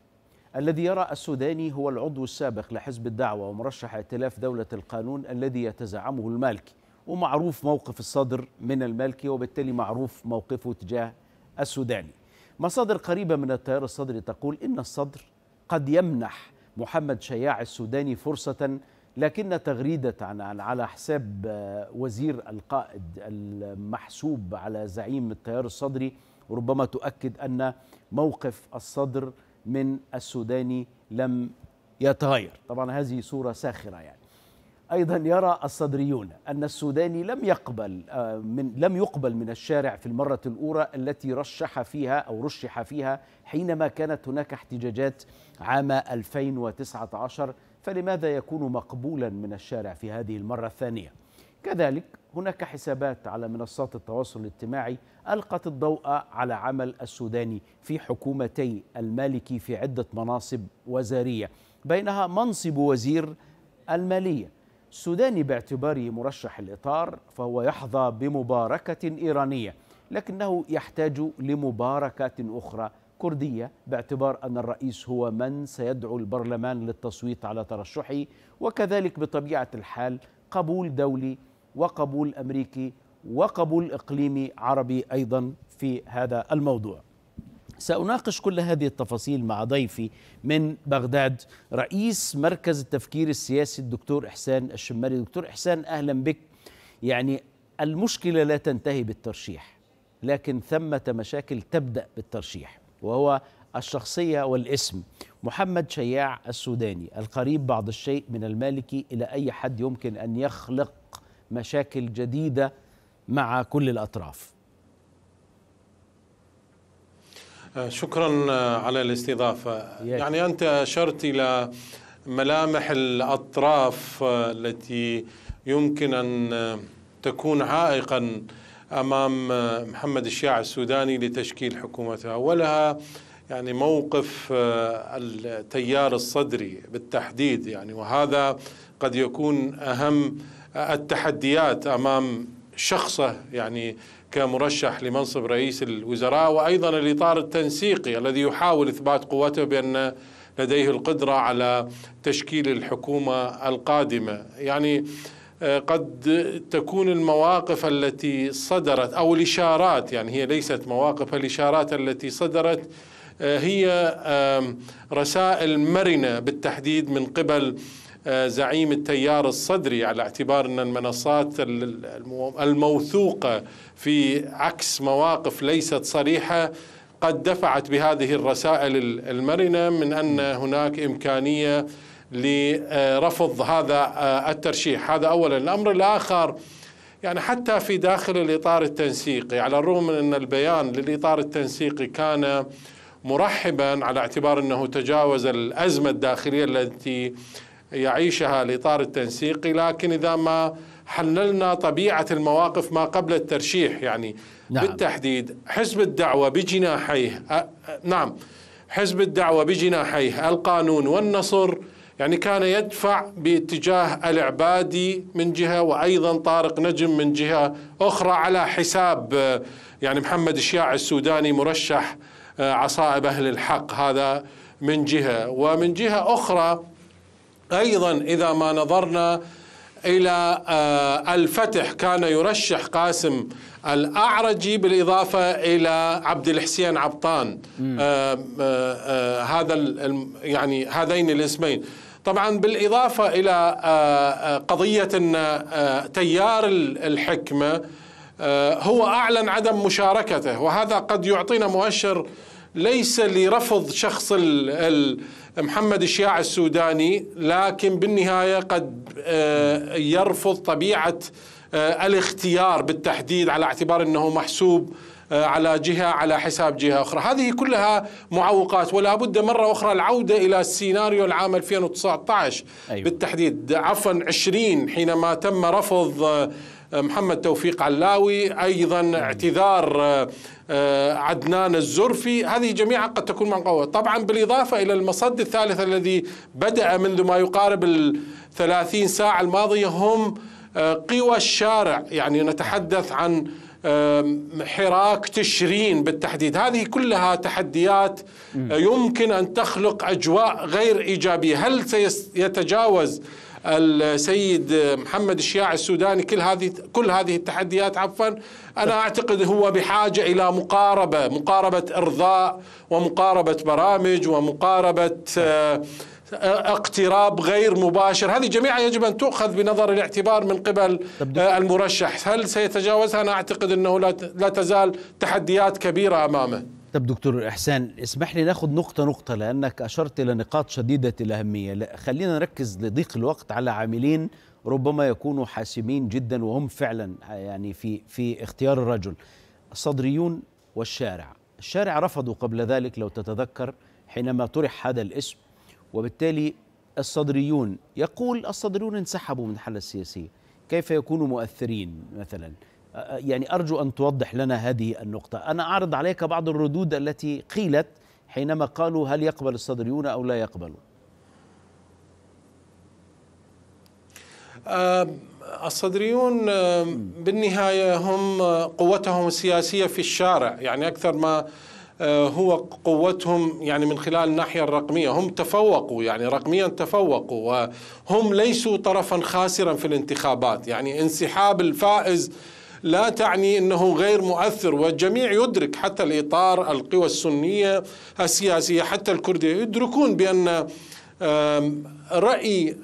الذي يرى السوداني هو العضو السابق لحزب الدعوة ومرشح ائتلاف دولة القانون الذي يتزعمه المالكي ومعروف موقف الصدر من المالكي وبالتالي معروف موقفه تجاه السوداني مصادر قريبة من التيار الصدري تقول إن الصدر قد يمنح محمد شياع السوداني فرصة لكن تغريدة عن على حساب آه، وزير القائد المحسوب على زعيم التيار الصدري ربما تؤكد أن موقف الصدر من السوداني لم يتغير طبعا هذه صورة ساخرة يعني أيضا يرى الصدريون أن السوداني لم يقبل آه، من لم يقبل من الشارع في المرة الأولى التي رشح فيها أو رشح فيها حينما كانت هناك احتجاجات عام 2019 فلماذا يكون مقبولا من الشارع في هذه المرة الثانية؟ كذلك هناك حسابات على منصات التواصل الاجتماعي ألقت الضوء على عمل السوداني في حكومتي المالكي في عدة مناصب وزارية بينها منصب وزير المالية السوداني باعتباره مرشح الإطار فهو يحظى بمباركة إيرانية لكنه يحتاج لمباركات أخرى كردية باعتبار أن الرئيس هو من سيدعو البرلمان للتصويت على ترشحه وكذلك بطبيعة الحال قبول دولي وقبول أمريكي وقبول إقليمي عربي أيضا في هذا الموضوع سأناقش كل هذه التفاصيل مع ضيفي من بغداد رئيس مركز التفكير السياسي الدكتور إحسان الشمالي دكتور إحسان أهلا بك يعني المشكلة لا تنتهي بالترشيح لكن ثمة مشاكل تبدأ بالترشيح وهو الشخصية والاسم محمد شياع السوداني القريب بعض الشيء من المالكي إلى أي حد يمكن أن يخلق مشاكل جديدة مع كل الأطراف آه، شكرا آه، على الاستضافة يعني أنت أشرت إلى ملامح الأطراف آه، التي يمكن أن تكون عائقا امام آه، محمد الشيع السوداني لتشكيل حكومتها ولها يعني موقف آه، التيار الصدري بالتحديد يعني وهذا قد يكون اهم التحديات امام شخصه يعني كمرشح لمنصب رئيس الوزراء وايضا الاطار التنسيقي الذي يحاول اثبات قوته بان لديه القدره على تشكيل الحكومه القادمه يعني آه، قد تكون المواقف التي صدرت او الاشارات يعني هي ليست مواقف الاشارات التي صدرت آه، هي رسائل مرنه بالتحديد من قبل آه، زعيم التيار الصدري على اعتبار ان المنصات الموثوقه في عكس مواقف ليست صريحه قد دفعت بهذه الرسائل المرنه من ان هناك امكانيه لرفض هذا آه، الترشيح هذا أولا الأمر الآخر يعني حتى في داخل الإطار التنسيقي على الرغم من أن البيان للإطار التنسيقي كان مرحبا على اعتبار أنه تجاوز الأزمة الداخلية التي يعيشها الإطار التنسيقي لكن إذا ما حللنا طبيعة المواقف ما قبل الترشيح يعني نعم. بالتحديد حزب الدعوة بجناحيه أه نعم حزب الدعوة بجناحيه القانون والنصر يعني كان يدفع باتجاه العبادي من جهة وأيضا طارق نجم من جهة أخرى على حساب آه، يعني محمد الشياع السوداني مرشح آه، عصائب أهل الحق هذا من جهة ومن جهة أخرى أيضا إذا ما نظرنا إلى آه، الفتح كان يرشح قاسم الأعرجي بالإضافة إلى عبد الحسين عبطان آآ آآ هذا يعني هذين الاسمين طبعا بالإضافة إلى آه، آه، قضية أن آه، تيار الحكمة هو أعلن عدم مشاركته وهذا قد يعطينا مؤشر ليس لرفض شخص محمد الشياع السوداني لكن بالنهاية قد يرفض طبيعة الاختيار بالتحديد على اعتبار أنه محسوب آه، على جهة على حساب جهة أخرى هذه كلها معوقات ولا بد مرة أخرى العودة إلى السيناريو العام 2019 أيوة. بالتحديد عفوا 20 حينما تم رفض آه، محمد توفيق علاوي أيضا نعم. اعتذار آه، عدنان الزرفي هذه جميعا قد تكون مقوة طبعا بالإضافة إلى المصد الثالث الذي بدأ منذ ما يقارب الثلاثين ساعة الماضية هم قوى الشارع يعني نتحدث عن حراك تشرين بالتحديد هذه كلها تحديات آه، يمكن أن تخلق أجواء غير إيجابية هل سيتجاوز السيد محمد الشياع السوداني كل هذه كل هذه التحديات عفوا انا اعتقد هو بحاجه الى مقاربه مقاربه ارضاء ومقاربه برامج ومقاربه آه، اقتراب غير مباشر هذه جميعها يجب أن تؤخذ بنظر الاعتبار من قبل آه، المرشح هل سيتجاوزها أنا أعتقد أنه لا تزال تحديات كبيرة أمامه طب دكتور إحسان اسمح لي ناخذ نقطة نقطة لأنك أشرت إلى نقاط شديدة الأهمية خلينا نركز لضيق الوقت على عاملين ربما يكونوا حاسمين جدا وهم فعلا آه، يعني في في اختيار الرجل الصدريون والشارع الشارع رفضوا قبل ذلك لو تتذكر حينما طرح هذا الاسم وبالتالي الصدريون يقول الصدريون انسحبوا من الحالة السياسية كيف يكونوا مؤثرين مثلا يعني أرجو أن توضح لنا هذه النقطة أنا أعرض عليك بعض الردود التي قيلت حينما قالوا هل يقبل الصدريون أو لا يقبلوا الصدريون بالنهاية هم قوتهم السياسية في الشارع يعني أكثر ما آه، هو قوتهم يعني من خلال الناحية الرقمية هم تفوقوا يعني رقميا تفوقوا وهم ليسوا طرفا خاسرا في الانتخابات يعني انسحاب الفائز لا تعني انه غير مؤثر والجميع يدرك حتى الاطار القوى السنيه السياسيه حتى الكرديه يدركون بان رأي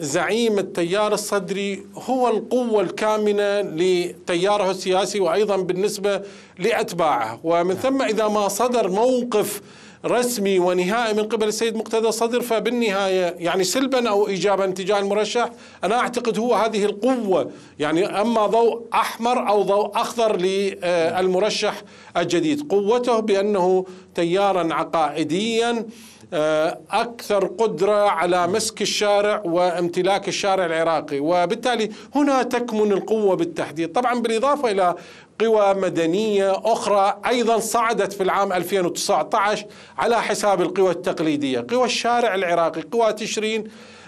زعيم التيار الصدري هو القوة الكامنة لتياره السياسي وأيضا بالنسبة لأتباعه ومن نعم. ثم إذا ما صدر موقف رسمي ونهائي من قبل السيد مقتدى الصدر فبالنهايه يعني سلبا او ايجابا تجاه المرشح انا اعتقد هو هذه القوه يعني اما ضوء احمر او ضوء اخضر للمرشح الجديد قوته بانه تيارا عقائديا آه، أكثر قدرة على مسك الشارع وامتلاك الشارع العراقي وبالتالي هنا تكمن القوة بالتحديد طبعا بالإضافة إلى قوى مدنية أخرى أيضا صعدت في العام 2019 على حساب القوى التقليدية قوى الشارع العراقي قوى تشرين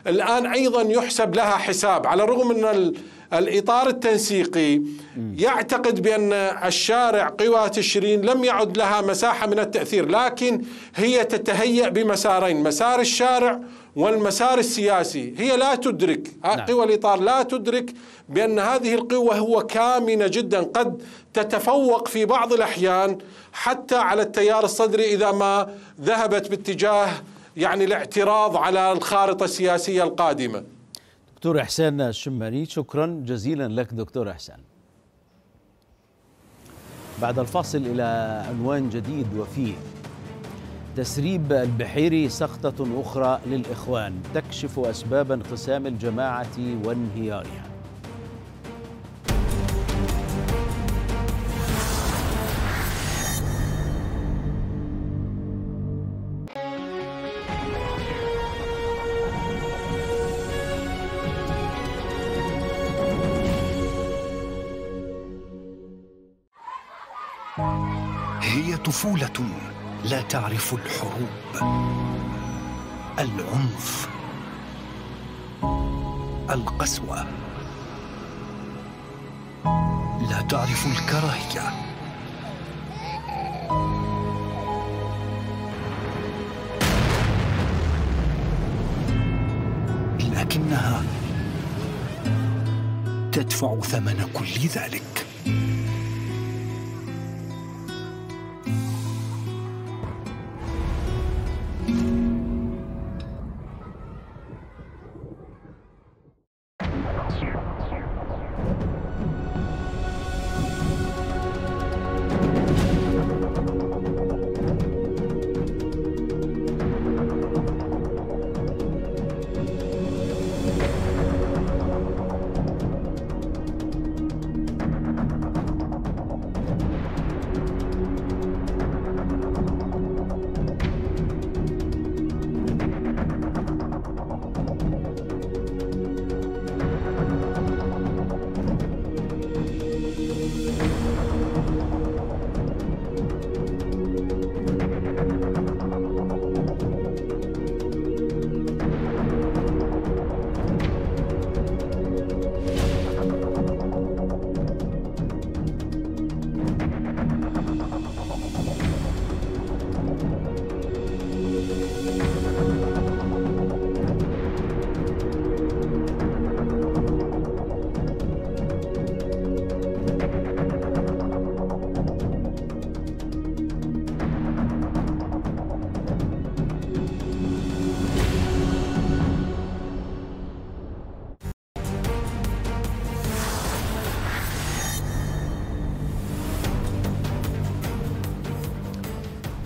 الآن أيضا يحسب لها حساب على الرغم أن الاطار التنسيقي يعتقد بان الشارع قوى تشرين لم يعد لها مساحه من التاثير لكن هي تتهيأ بمسارين مسار الشارع والمسار السياسي هي لا تدرك نعم. قوى الإطار لا تدرك بأن هذه القوة هو كامنة جدا قد تتفوق في بعض الأحيان حتى على التيار الصدري إذا ما ذهبت باتجاه يعني الاعتراض على الخارطة السياسية القادمة دكتور إحسان الشماني شكرا جزيلا لك دكتور إحسان بعد الفاصل إلى عنوان جديد وفيه تسريب البحيري سقطة أخرى للإخوان تكشف أسباب انقسام الجماعة وانهيارها هي طفولة لا تعرف الحروب العنف القسوة لا تعرف الكراهية لكنها تدفع ثمن كل ذلك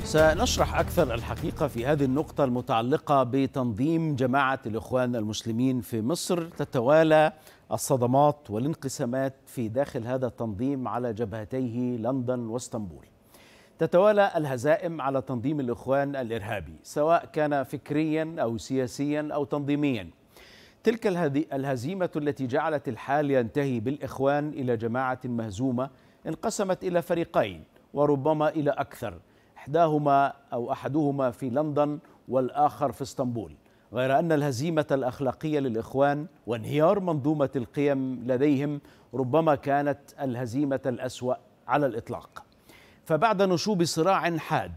سنشرح أكثر الحقيقة في هذه النقطة المتعلقة بتنظيم جماعة الإخوان المسلمين في مصر تتوالى الصدمات والانقسامات في داخل هذا التنظيم على جبهتيه لندن واسطنبول تتوالى الهزائم على تنظيم الإخوان الإرهابي سواء كان فكريا أو سياسيا أو تنظيميا تلك الهزيمة التي جعلت الحال ينتهي بالإخوان إلى جماعة مهزومة انقسمت إلى فريقين وربما إلى أكثر إحداهما أو أحدهما في لندن والآخر في اسطنبول غير أن الهزيمة الأخلاقية للإخوان وانهيار منظومة القيم لديهم ربما كانت الهزيمة الأسوأ على الإطلاق فبعد نشوب صراع حاد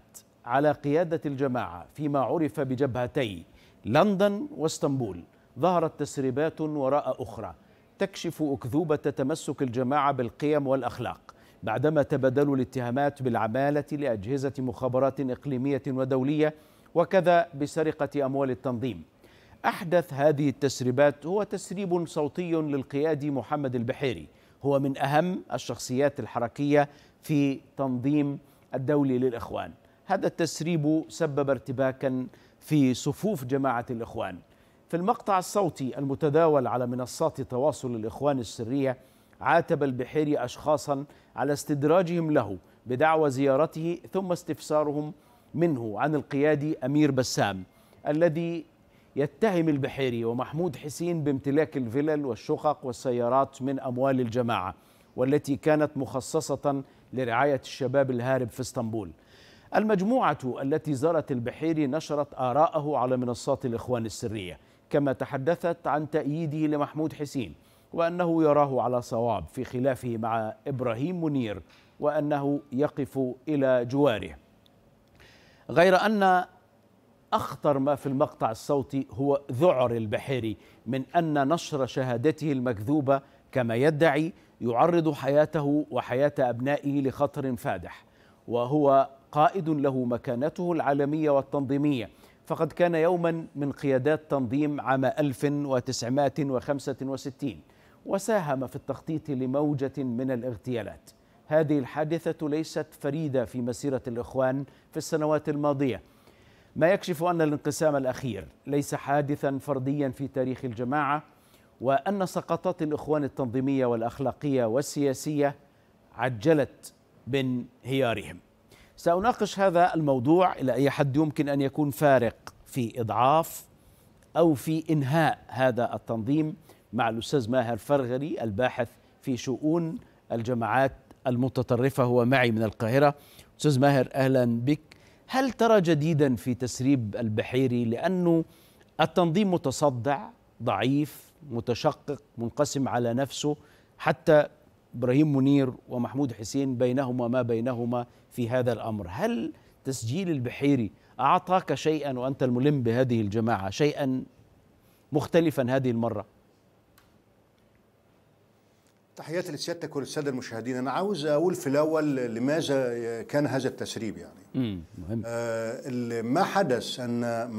على قيادة الجماعة فيما عرف بجبهتي لندن واسطنبول ظهرت تسريبات وراء أخرى تكشف أكذوبة تمسك الجماعة بالقيم والأخلاق بعدما تبادلوا الاتهامات بالعمالة لأجهزة مخابرات إقليمية ودولية وكذا بسرقة أموال التنظيم أحدث هذه التسريبات هو تسريب صوتي للقيادي محمد البحيري هو من أهم الشخصيات الحركية في تنظيم الدولي للإخوان هذا التسريب سبب ارتباكا في صفوف جماعة الإخوان في المقطع الصوتي المتداول على منصات تواصل الإخوان السرية عاتب البحيري أشخاصا على استدراجهم له بدعوى زيارته ثم استفسارهم منه عن القيادي أمير بسام الذي يتهم البحيري ومحمود حسين بامتلاك الفلل والشقق والسيارات من أموال الجماعة والتي كانت مخصصة لرعاية الشباب الهارب في اسطنبول المجموعة التي زارت البحيري نشرت آراءه على منصات الإخوان السرية كما تحدثت عن تأييده لمحمود حسين وأنه يراه على صواب في خلافه مع إبراهيم منير وأنه يقف إلى جواره غير أن أخطر ما في المقطع الصوتي هو ذعر البحيري من أن نشر شهادته المكذوبة كما يدعي يعرض حياته وحياة أبنائه لخطر فادح وهو قائد له مكانته العالمية والتنظيمية فقد كان يوما من قيادات تنظيم عام 1965 وساهم في التخطيط لموجة من الاغتيالات هذه الحادثة ليست فريدة في مسيرة الإخوان في السنوات الماضية ما يكشف أن الانقسام الأخير ليس حادثا فرديا في تاريخ الجماعة وأن سقطات الإخوان التنظيمية والأخلاقية والسياسية عجلت بانهيارهم سأناقش هذا الموضوع إلى أي حد يمكن أن يكون فارق في إضعاف أو في إنهاء هذا التنظيم مع الأستاذ ماهر فرغلي الباحث في شؤون الجماعات المتطرفة هو معي من القاهرة أستاذ ماهر أهلا بك هل ترى جديدا في تسريب البحيري لأنه التنظيم متصدع ضعيف متشقق منقسم على نفسه حتى ابراهيم منير ومحمود حسين بينهما ما بينهما في هذا الامر، هل تسجيل البحيري اعطاك شيئا وانت الملم بهذه الجماعه، شيئا مختلفا هذه المره؟ تحياتي لسيادتك وللساده المشاهدين انا عاوز اقول في الاول لماذا كان هذا التسريب يعني مهم. آه ما حدث ان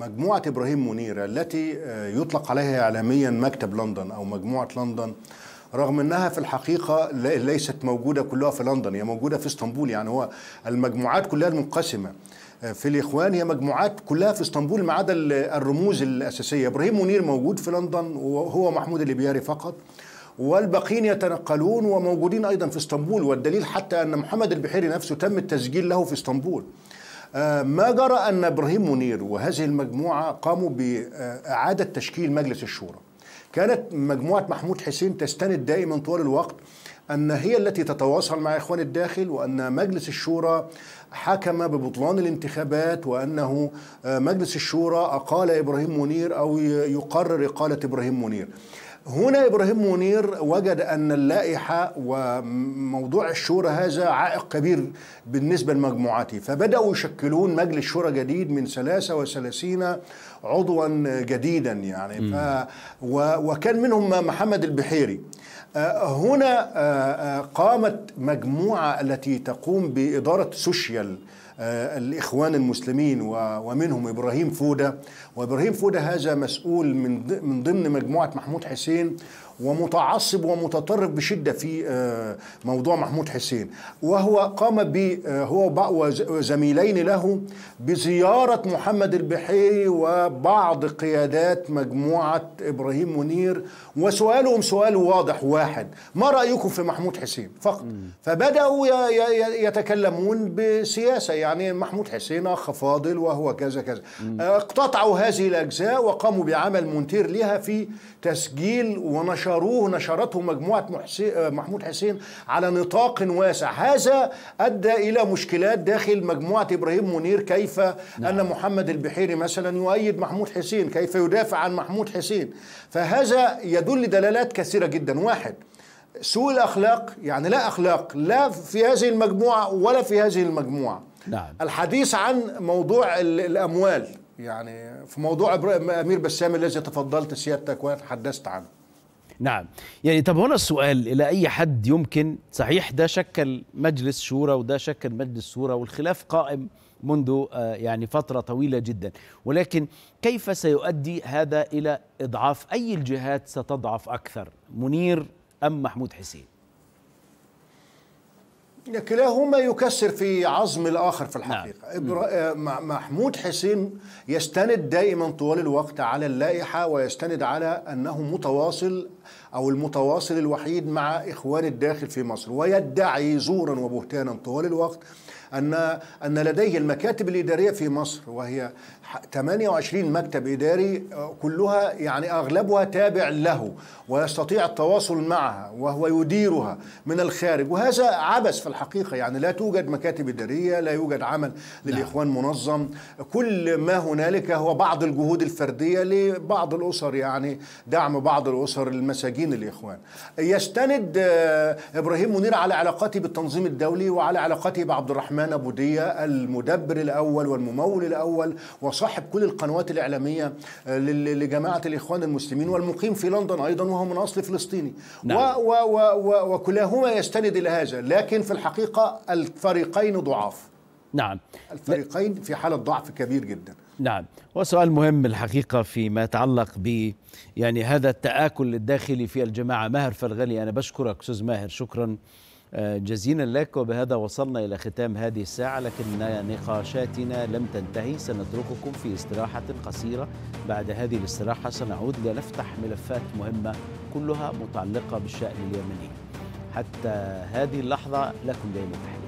مجموعه ابراهيم منير التي آه، يطلق عليها اعلاميا مكتب لندن او مجموعه لندن رغم انها في الحقيقه ليست موجوده كلها في لندن هي موجوده في اسطنبول يعني هو المجموعات كلها المنقسمه آه، في الاخوان هي مجموعات كلها في اسطنبول ما عدا الرموز الاساسيه ابراهيم منير موجود في لندن وهو محمود الليبياري فقط والباقين يتنقلون وموجودين أيضا في اسطنبول والدليل حتى أن محمد البحيري نفسه تم التسجيل له في اسطنبول آه، ما جرى أن إبراهيم منير وهذه المجموعة قاموا بإعادة تشكيل مجلس الشورى كانت مجموعة محمود حسين تستند دائما طوال الوقت أن هي التي تتواصل مع إخوان الداخل وأن مجلس الشورى حكم ببطلان الانتخابات وأنه آه، مجلس الشورى أقال إبراهيم منير أو يقرر إقالة إبراهيم منير هنا إبراهيم منير وجد أن اللائحة وموضوع الشورى هذا عائق كبير بالنسبة لمجموعته فبدأوا يشكلون مجلس شورى جديد من 33 عضوا جديدا يعني ف و وكان منهم محمد البحيري آه، هنا آه، آه، قامت مجموعة التي تقوم بإدارة سوشيال الإخوان المسلمين ومنهم إبراهيم فودة وابراهيم فوده هذا مسؤول من من ضمن مجموعه محمود حسين ومتعصب ومتطرف بشده في آه، موضوع محمود حسين وهو قام ب آه، هو وزميلين له بزياره محمد البحيري وبعض قيادات مجموعه ابراهيم منير وسؤالهم سؤال واضح واحد ما رايكم في محمود حسين فقط فبداوا يتكلمون بسياسه يعني محمود حسين اخ فاضل وهو كذا كذا اقتطعوا هذه الأجزاء وقاموا بعمل مونتير لها في تسجيل ونشروه نشرته مجموعة آه، محمود حسين على نطاق واسع هذا أدى إلى مشكلات داخل مجموعة إبراهيم منير كيف نعم. أن محمد البحيري مثلا يؤيد محمود حسين كيف يدافع عن محمود حسين فهذا يدل دلالات كثيرة جدا واحد سوء الأخلاق يعني لا أخلاق لا في هذه المجموعة ولا في هذه المجموعة نعم. الحديث عن موضوع الأموال يعني في موضوع امير بسام الذي تفضلت سيادتك وتحدثت عنه نعم يعني طب هنا السؤال الى اي حد يمكن صحيح ده شكل مجلس شورى وده شكل مجلس شورى والخلاف قائم منذ آه، يعني فترة طويلة جدا ولكن كيف سيؤدي هذا إلى إضعاف أي الجهات ستضعف أكثر منير أم محمود حسين كلاهما يكسر في عظم الاخر في نعم. الحقيقه نعم. محمود حسين يستند دائما طوال الوقت على اللائحه ويستند على انه متواصل او المتواصل الوحيد مع اخوان الداخل في مصر ويدعي زورا وبهتانا طوال الوقت ان ان لديه المكاتب الاداريه في مصر وهي 28 مكتب إداري كلها يعني أغلبها تابع له ويستطيع التواصل معها وهو يديرها من الخارج وهذا عبث في الحقيقة يعني لا توجد مكاتب إدارية لا يوجد عمل نعم. للإخوان منظم كل ما هنالك هو بعض الجهود الفردية لبعض الأسر يعني دعم بعض الأسر المساجين الإخوان يستند آه، إبراهيم منير على علاقاته بالتنظيم الدولي وعلى علاقاته بعبد الرحمن أبو دية المدبر الأول والممول الأول وص صاحب كل القنوات الإعلامية آه، لجماعة الإخوان المسلمين والمقيم في لندن أيضا وهو من أصل فلسطيني نعم. و و و وكلاهما يستند إلى هذا لكن في الحقيقة الفريقين ضعاف نعم الفريقين في حالة ضعف كبير جدا نعم وسؤال مهم الحقيقة فيما يتعلق ب يعني هذا التآكل الداخلي في الجماعة ماهر فرغلي أنا بشكرك أستاذ ماهر شكرا جزيلا لك وبهذا وصلنا إلى ختام هذه الساعة لكن نقاشاتنا لم تنتهي سنترككم في استراحة قصيرة بعد هذه الاستراحة سنعود لنفتح ملفات مهمة كلها متعلقة بالشأن اليمني حتى هذه اللحظة لكم دائما تحية